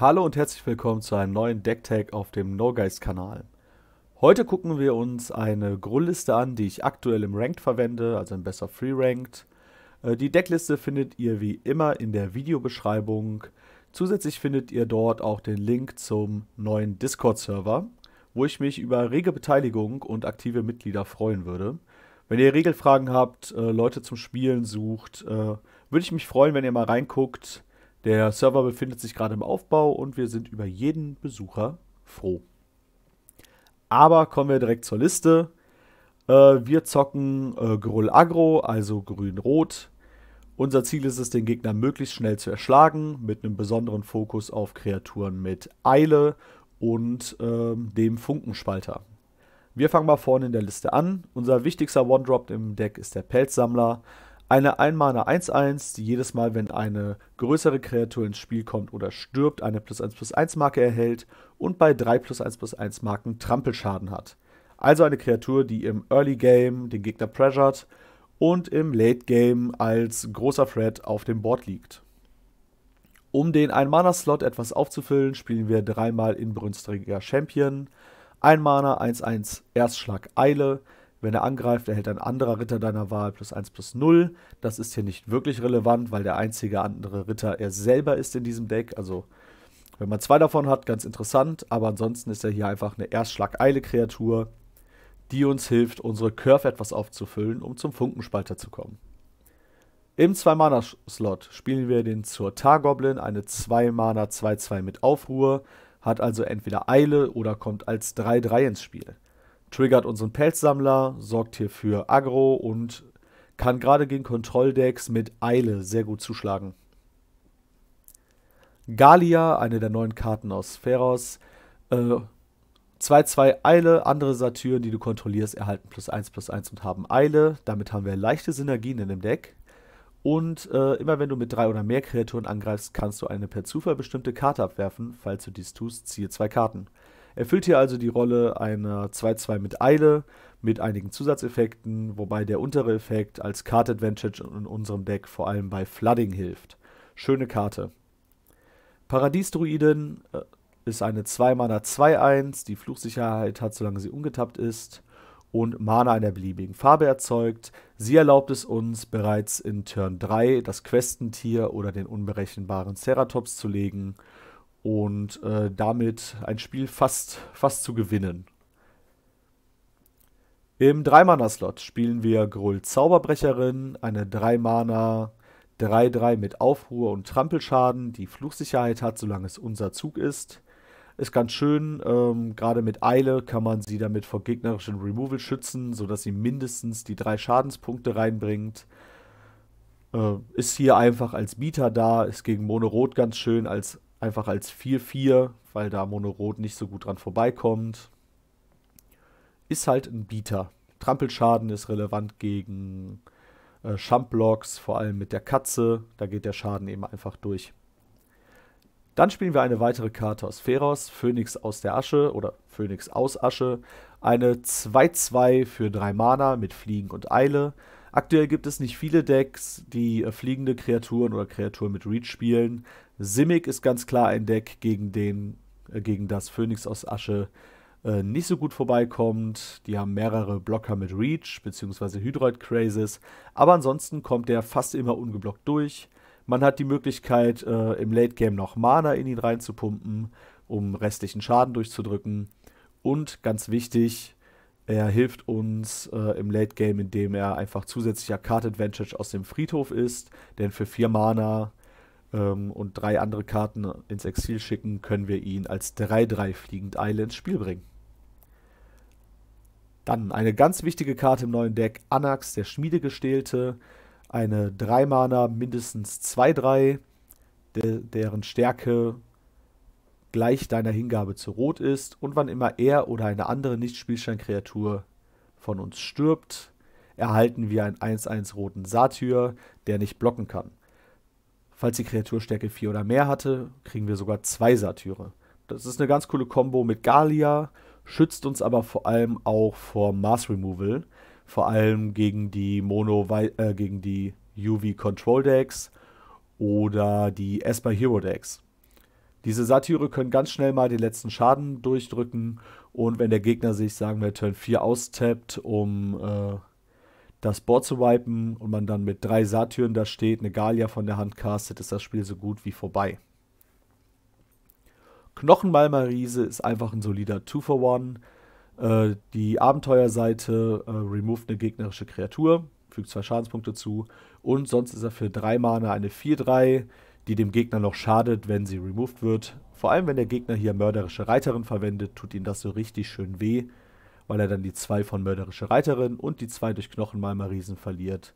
Hallo und herzlich willkommen zu einem neuen Decktag auf dem NoGuys-Kanal. Heute gucken wir uns eine Grundliste an, die ich aktuell im Ranked verwende, also im Best of Free Ranked. Äh, die Deckliste findet ihr wie immer in der Videobeschreibung. Zusätzlich findet ihr dort auch den Link zum neuen Discord-Server, wo ich mich über rege Beteiligung und aktive Mitglieder freuen würde. Wenn ihr Regelfragen habt, äh, Leute zum Spielen sucht, äh, würde ich mich freuen, wenn ihr mal reinguckt der Server befindet sich gerade im Aufbau und wir sind über jeden Besucher froh. Aber kommen wir direkt zur Liste. Äh, wir zocken äh, Grull Agro, also Grün-Rot. Unser Ziel ist es, den Gegner möglichst schnell zu erschlagen, mit einem besonderen Fokus auf Kreaturen mit Eile und äh, dem Funkenspalter. Wir fangen mal vorne in der Liste an. Unser wichtigster One-Drop im Deck ist der Pelzsammler. Eine Einmana 1-1, die jedes Mal, wenn eine größere Kreatur ins Spiel kommt oder stirbt, eine plus 1 plus 1 Marke erhält und bei 3 plus 1 plus 1 Marken Trampelschaden hat. Also eine Kreatur, die im Early Game den Gegner pressured und im Late Game als großer Threat auf dem Board liegt. Um den Ein-Mana-Slot etwas aufzufüllen, spielen wir dreimal inbrünstiger Champion, Ein-Mana 1-1 Erstschlag Eile, wenn er angreift, erhält ein anderer Ritter deiner Wahl plus 1 plus 0. Das ist hier nicht wirklich relevant, weil der einzige andere Ritter er selber ist in diesem Deck. Also wenn man zwei davon hat, ganz interessant. Aber ansonsten ist er hier einfach eine erstschlag eile Kreatur, die uns hilft, unsere Curve etwas aufzufüllen, um zum Funkenspalter zu kommen. Im 2-Mana-Slot spielen wir den zur Targoblin, eine 2-Mana 2-2 mit Aufruhr, hat also entweder Eile oder kommt als 3-3 ins Spiel triggert unseren Pelzsammler, sorgt hier für Aggro und kann gerade gegen Kontrolldecks mit Eile sehr gut zuschlagen. Galia, eine der neuen Karten aus Pheros. 2-2 äh, Eile, andere Satyren, die du kontrollierst, erhalten plus 1 plus 1 und haben Eile. Damit haben wir leichte Synergien in dem Deck. Und äh, immer wenn du mit drei oder mehr Kreaturen angreifst, kannst du eine per Zufall bestimmte Karte abwerfen. Falls du dies tust, ziehe zwei Karten. Erfüllt hier also die Rolle einer 2-2 mit Eile, mit einigen Zusatzeffekten, wobei der untere Effekt als Card Advantage in unserem Deck vor allem bei Flooding hilft. Schöne Karte. Paradiesdruiden äh, ist eine 2-Mana 2-1, die Fluchsicherheit hat, solange sie ungetappt ist und Mana einer beliebigen Farbe erzeugt. Sie erlaubt es uns bereits in Turn 3 das Questentier oder den unberechenbaren Ceratops zu legen und äh, damit ein Spiel fast, fast zu gewinnen. Im 3-Mana-Slot spielen wir Grull Zauberbrecherin, eine 3-Mana 3-3 mit Aufruhr und Trampelschaden, die Fluchsicherheit hat, solange es unser Zug ist. Ist ganz schön, ähm, gerade mit Eile kann man sie damit vor gegnerischen Removal schützen, sodass sie mindestens die drei Schadenspunkte reinbringt. Äh, ist hier einfach als Bieter da, ist gegen Mono Rot ganz schön als Einfach als 4-4, weil da Monorot nicht so gut dran vorbeikommt. Ist halt ein Bieter. Trampelschaden ist relevant gegen äh, Shumpblocks, vor allem mit der Katze. Da geht der Schaden eben einfach durch. Dann spielen wir eine weitere Karte aus Pheros, Phönix aus der Asche oder Phönix aus Asche. Eine 2-2 für 3 Mana mit Fliegen und Eile. Aktuell gibt es nicht viele Decks, die äh, fliegende Kreaturen oder Kreaturen mit Reach spielen. Simic ist ganz klar ein Deck, gegen, den, äh, gegen das Phönix aus Asche äh, nicht so gut vorbeikommt. Die haben mehrere Blocker mit Reach bzw. Hydroid Crazes. Aber ansonsten kommt der fast immer ungeblockt durch. Man hat die Möglichkeit, äh, im Late Game noch Mana in ihn reinzupumpen, um restlichen Schaden durchzudrücken. Und ganz wichtig, er hilft uns äh, im Late Game, indem er einfach zusätzlicher Card Advantage aus dem Friedhof ist. Denn für vier Mana ähm, und drei andere Karten ins Exil schicken, können wir ihn als 3-3 fliegend Eile ins Spiel bringen. Dann eine ganz wichtige Karte im neuen Deck, Anax, der Schmiedegestählte. Eine 3-Mana, mindestens 2-3, de deren Stärke gleich deiner Hingabe zu Rot ist. Und wann immer er oder eine andere Nicht-Spielstein-Kreatur von uns stirbt, erhalten wir einen 1-1 roten Satyr, der nicht blocken kann. Falls die Kreatur Stärke 4 oder mehr hatte, kriegen wir sogar zwei Satyre. Das ist eine ganz coole Combo mit Galia, schützt uns aber vor allem auch vor Mass Removal, vor allem gegen die Mono äh, gegen die UV Control Decks oder die Esper Hero Decks. Diese Satyre können ganz schnell mal den letzten Schaden durchdrücken und wenn der Gegner sich, sagen wir, Turn 4 austappt, um äh, das Board zu wipen und man dann mit drei Satyren da steht, eine Galia von der Hand castet, ist das Spiel so gut wie vorbei. Knochenmalmariese ist einfach ein solider 2-for-1. Äh, die Abenteuerseite äh, removed eine gegnerische Kreatur, fügt zwei Schadenspunkte zu und sonst ist er für drei Mana eine 4-3, die dem Gegner noch schadet, wenn sie removed wird. Vor allem, wenn der Gegner hier mörderische Reiterin verwendet, tut ihm das so richtig schön weh weil er dann die zwei von Mörderische Reiterin und die zwei durch Knochenmalmer Riesen verliert.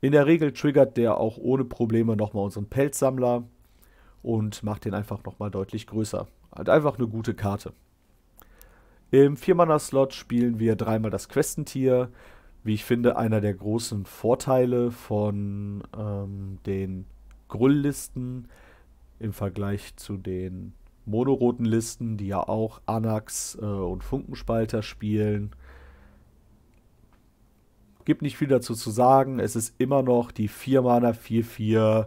In der Regel triggert der auch ohne Probleme nochmal unseren Pelzsammler und macht den einfach nochmal deutlich größer. Hat einfach eine gute Karte. Im 4-Mana-Slot spielen wir dreimal das Questentier. Wie ich finde, einer der großen Vorteile von ähm, den Grulllisten im Vergleich zu den monoroten Listen, die ja auch Anax äh, und Funkenspalter spielen. Gibt nicht viel dazu zu sagen. Es ist immer noch die 4-Mana 4-4,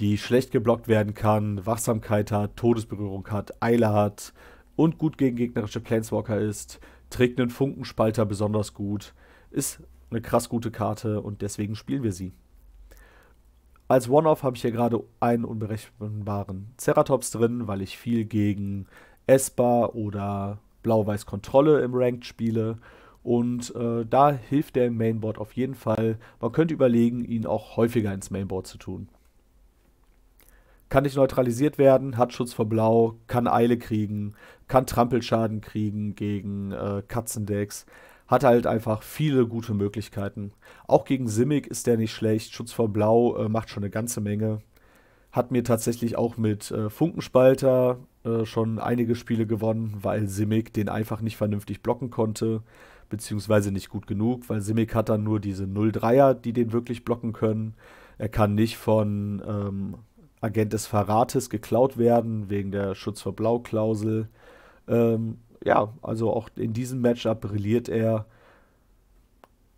die schlecht geblockt werden kann, Wachsamkeit hat, Todesberührung hat, Eile hat und gut gegen gegnerische Planeswalker ist. Trägt einen Funkenspalter besonders gut. Ist eine krass gute Karte und deswegen spielen wir sie. Als One-Off habe ich hier gerade einen unberechenbaren Ceratops drin, weil ich viel gegen Esper oder Blau-Weiß-Kontrolle im Ranked spiele. Und äh, da hilft der im Mainboard auf jeden Fall. Man könnte überlegen, ihn auch häufiger ins Mainboard zu tun. Kann nicht neutralisiert werden, hat Schutz vor Blau, kann Eile kriegen, kann Trampelschaden kriegen gegen äh, Katzendecks, hat halt einfach viele gute Möglichkeiten. Auch gegen Simic ist der nicht schlecht. Schutz vor Blau äh, macht schon eine ganze Menge. Hat mir tatsächlich auch mit äh, Funkenspalter äh, schon einige Spiele gewonnen, weil Simic den einfach nicht vernünftig blocken konnte, beziehungsweise nicht gut genug, weil Simic hat dann nur diese 0-3er, die den wirklich blocken können. Er kann nicht von ähm, Agent des Verrates geklaut werden, wegen der Schutz vor Blau-Klausel. Ähm, ja, also auch in diesem Matchup brilliert er.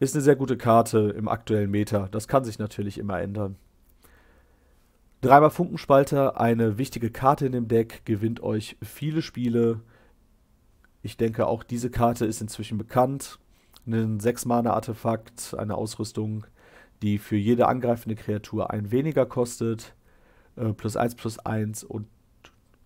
Ist eine sehr gute Karte im aktuellen Meta. Das kann sich natürlich immer ändern. Dreimal Funkenspalter, eine wichtige Karte in dem Deck, gewinnt euch viele Spiele. Ich denke, auch diese Karte ist inzwischen bekannt. Ein 6-Mana-Artefakt, eine Ausrüstung, die für jede angreifende Kreatur ein weniger kostet. Äh, plus 1 plus 1 und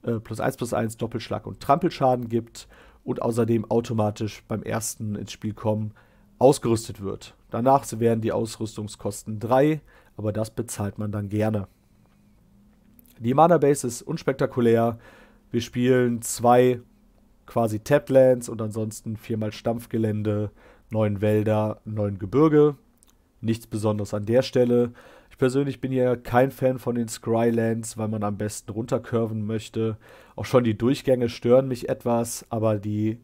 äh, plus 1 plus 1 Doppelschlag und Trampelschaden gibt und außerdem automatisch beim ersten ins Spiel kommen ausgerüstet wird. Danach werden die Ausrüstungskosten 3, aber das bezahlt man dann gerne. Die Mana Base ist unspektakulär. Wir spielen zwei quasi Tablands und ansonsten viermal Stampfgelände, neun Wälder, neun Gebirge. Nichts Besonderes an der Stelle persönlich bin ja kein Fan von den Scrylands, weil man am besten runtercurven möchte. Auch schon die Durchgänge stören mich etwas, aber die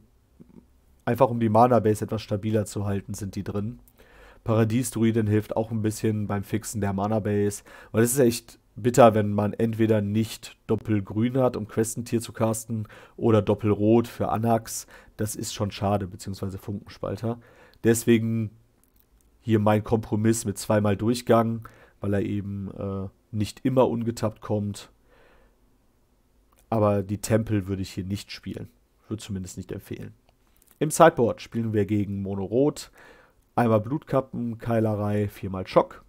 einfach um die Mana-Base etwas stabiler zu halten, sind die drin. Paradies-Druiden hilft auch ein bisschen beim Fixen der Mana-Base, weil es ist echt bitter, wenn man entweder nicht Doppelgrün hat, um Questentier zu casten, oder Doppelrot für Anax. Das ist schon schade, beziehungsweise Funkenspalter. Deswegen hier mein Kompromiss mit zweimal Durchgang weil er eben äh, nicht immer ungetappt kommt. Aber die Tempel würde ich hier nicht spielen. Würde zumindest nicht empfehlen. Im Sideboard spielen wir gegen Mono Rot. Einmal Blutkappen, Keilerei, viermal Schock.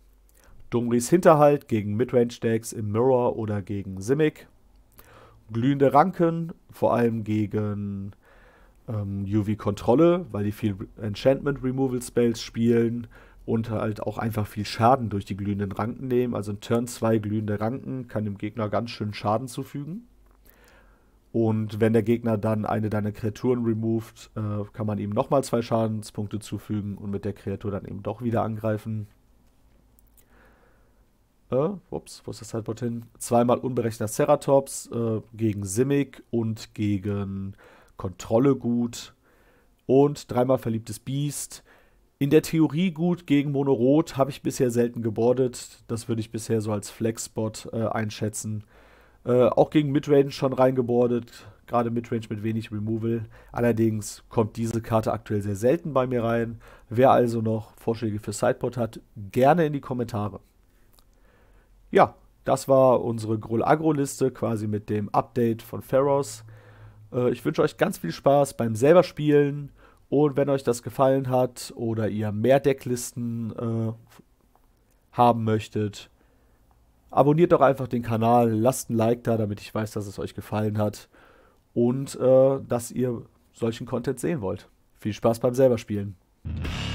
Dumris Hinterhalt gegen Midrange-Decks im Mirror oder gegen Simic. Glühende Ranken, vor allem gegen ähm, UV-Kontrolle, weil die viel Enchantment-Removal-Spells spielen und halt auch einfach viel Schaden durch die glühenden Ranken nehmen. Also ein Turn 2 glühende Ranken kann dem Gegner ganz schön Schaden zufügen. Und wenn der Gegner dann eine deiner Kreaturen removed, äh, kann man ihm nochmal zwei Schadenspunkte zufügen und mit der Kreatur dann eben doch wieder angreifen. Äh, ups, wo ist das Sideboard hin? Zweimal unberechner Ceratops äh, gegen Simic und gegen Kontrolle gut. Und dreimal verliebtes Biest in der Theorie gut, gegen Monorot habe ich bisher selten gebordet. Das würde ich bisher so als Flex-Spot äh, einschätzen. Äh, auch gegen Midrange schon reingebordet, gerade Midrange mit wenig Removal. Allerdings kommt diese Karte aktuell sehr selten bei mir rein. Wer also noch Vorschläge für Sideboard hat, gerne in die Kommentare. Ja, das war unsere Groll Agro Liste, quasi mit dem Update von Pharos. Äh, ich wünsche euch ganz viel Spaß beim selber Spielen und wenn euch das gefallen hat oder ihr mehr Decklisten äh, haben möchtet, abonniert doch einfach den Kanal, lasst ein Like da, damit ich weiß, dass es euch gefallen hat und äh, dass ihr solchen Content sehen wollt. Viel Spaß beim Selberspielen. spielen.